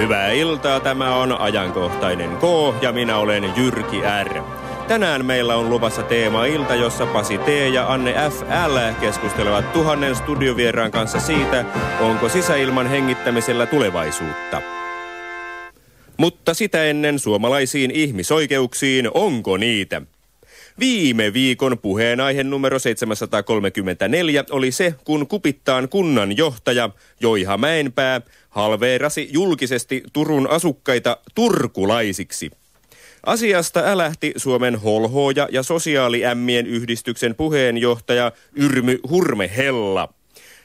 Hyvää iltaa, tämä on ajankohtainen K ja minä olen Jyrki R. Tänään meillä on luvassa teema-ilta, jossa Pasi T ja Anne FL keskustelevat tuhannen studiovieraan kanssa siitä, onko sisäilman hengittämisellä tulevaisuutta. Mutta sitä ennen suomalaisiin ihmisoikeuksiin, onko niitä? Viime viikon puheenaihe numero 734 oli se, kun kupittaan kunnanjohtaja Joiha Mäenpää halveerasi julkisesti Turun asukkaita turkulaisiksi. Asiasta älähti Suomen holhooja ja sosiaaliämmien yhdistyksen puheenjohtaja Yrmy Hurmehella.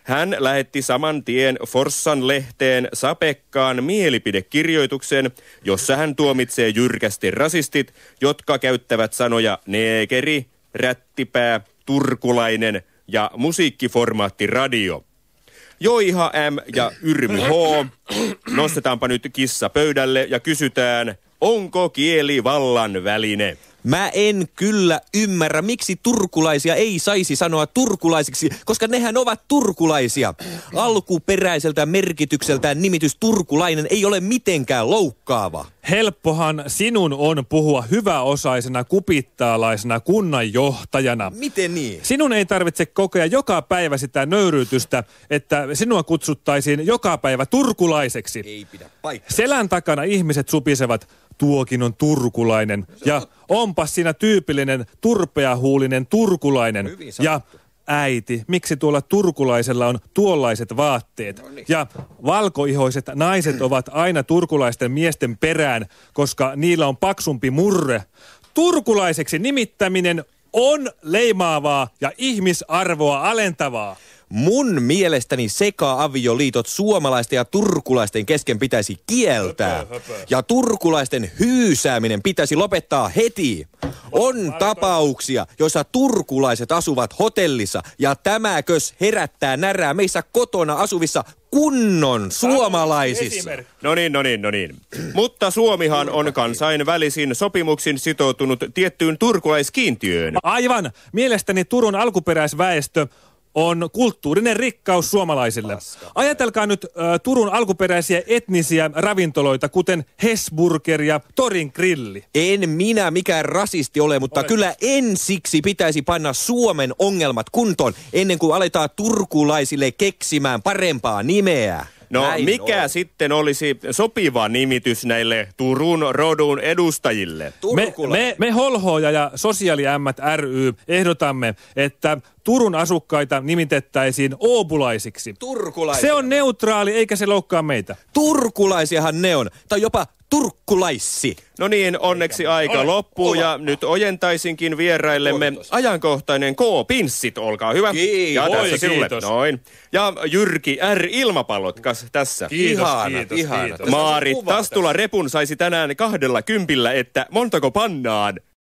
Hän lähetti saman tien Forssan lehteen sapekkaan mielipidekirjoituksen, jossa hän tuomitsee jyrkästi rasistit, jotka käyttävät sanoja neekeri, rättipää, turkulainen ja musiikkiformaatti radio. Joiha M ja Yrmy H. Nostetaanpa nyt kissa pöydälle ja kysytään, onko kieli vallan väline? Mä en kyllä ymmärrä, miksi turkulaisia ei saisi sanoa turkulaisiksi, koska nehän ovat turkulaisia. Alkuperäiseltä merkitykseltään nimitys turkulainen ei ole mitenkään loukkaava. Helppohan sinun on puhua hyväosaisena kupittaalaisena kunnanjohtajana. Miten niin? Sinun ei tarvitse kokea joka päivä sitä nöyryytystä, että sinua kutsuttaisiin joka päivä turkulaiseksi. Ei pidä paikkaa. Selän takana ihmiset supisevat, tuokin on turkulainen. Ja onpas siinä tyypillinen turpeahuulinen turkulainen. Ja äiti, miksi tuolla turkulaisella on tuollaiset vaatteet? No niin. Ja valkoihoiset naiset ovat aina turkulaisten miesten perään, koska niillä on paksumpi murre. Turkulaiseksi nimittäminen on leimaavaa ja ihmisarvoa alentavaa. Mun mielestäni seka-avioliitot suomalaisten ja turkulaisten kesken pitäisi kieltää. Höpää, höpää. Ja turkulaisten hyysääminen pitäisi lopettaa heti. On tapauksia, joissa turkulaiset asuvat hotellissa ja tämäkös herättää närää meissä kotona asuvissa kunnon suomalaisissa. No niin, no niin, no niin. Mutta Suomihan on kansainvälisin sopimuksin sitoutunut tiettyyn turkulaiskiintiöön. Aivan. Mielestäni Turun alkuperäisväestö on kulttuurinen rikkaus suomalaisille. Ajatelkaa nyt ä, Turun alkuperäisiä etnisiä ravintoloita, kuten Hesburger ja Torin grilli. En minä mikään rasisti ole, mutta Olet. kyllä ensiksi pitäisi panna Suomen ongelmat kuntoon, ennen kuin aletaan turkulaisille keksimään parempaa nimeä. No Näin mikä on. sitten olisi sopiva nimitys näille Turun rodun edustajille? Me, me, me holhoja ja sosiaaliämmät ry ehdotamme, että Turun asukkaita nimitettäisiin oopulaisiksi. Turkulaisia. Se on neutraali eikä se loukkaa meitä. Turkulaisiahan ne on, tai jopa turkkulaissi. No niin, onneksi Eikä. aika Ole. loppuu Ole. ja nyt ojentaisinkin vieraillemme Koitos. ajankohtainen K-pinssit, olkaa hyvä. Kiitos. Ja tässä Oi, sinulle. Kiitos. Noin. Ja Jyrki R. Ilmapallotkas tässä. Kiitos, ihana, kiitos, ihana. Kiitos. Maari Tastula Repun saisi tänään kahdella kympillä, että montako pannaan?